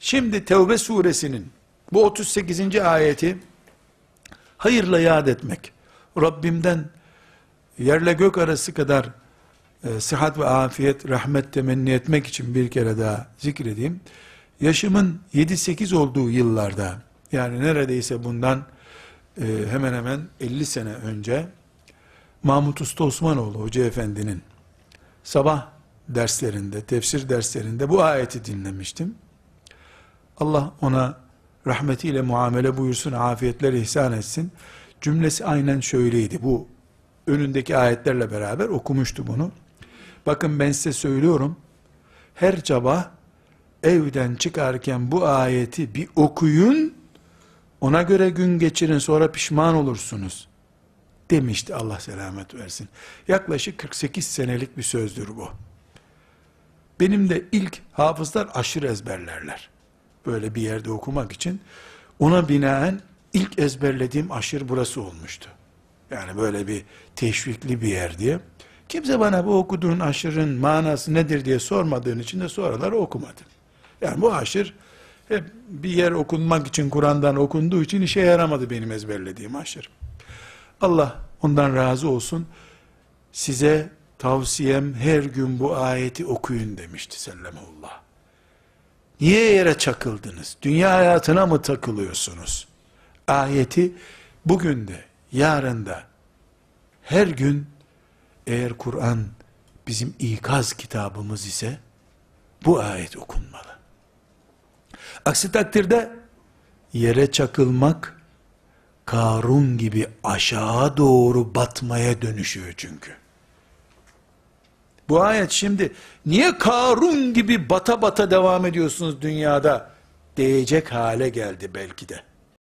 Şimdi Tevbe suresinin bu 38. ayeti hayırla yad etmek. Rabbimden yerle gök arası kadar e, sıhhat ve afiyet, rahmet temenni etmek için bir kere daha zikredeyim. Yaşımın 7-8 olduğu yıllarda, yani neredeyse bundan e, hemen hemen 50 sene önce, Mahmut Usta Osmanoğlu Hoca Efendi'nin sabah derslerinde, tefsir derslerinde bu ayeti dinlemiştim. Allah ona rahmetiyle muamele buyursun, afiyetler ihsan etsin. Cümlesi aynen şöyleydi. Bu önündeki ayetlerle beraber okumuştu bunu. Bakın ben size söylüyorum. Her sabah evden çıkarken bu ayeti bir okuyun. Ona göre gün geçirin sonra pişman olursunuz. Demişti Allah selamet versin. Yaklaşık 48 senelik bir sözdür bu. Benim de ilk hafızlar aşırı ezberlerler böyle bir yerde okumak için. Ona binaen ilk ezberlediğim aşır burası olmuştu. Yani böyle bir teşvikli bir yer diye. Kimse bana bu okuduğun aşırın manası nedir diye sormadığın için de sonralar okumadım. Yani bu aşır hep bir yer okunmak için Kur'an'dan okunduğu için işe yaramadı benim ezberlediğim aşır. Allah ondan razı olsun. Size tavsiyem her gün bu ayeti okuyun demişti sallallahu Niye yere çakıldınız? Dünya hayatına mı takılıyorsunuz? Ayeti bugün de, yarın da, her gün eğer Kur'an bizim ikaz kitabımız ise bu ayet okunmalı. Aksi takdirde yere çakılmak Karun gibi aşağı doğru batmaya dönüşüyor çünkü. Bu ayet şimdi niye Karun gibi bata bata devam ediyorsunuz dünyada diyecek hale geldi belki de.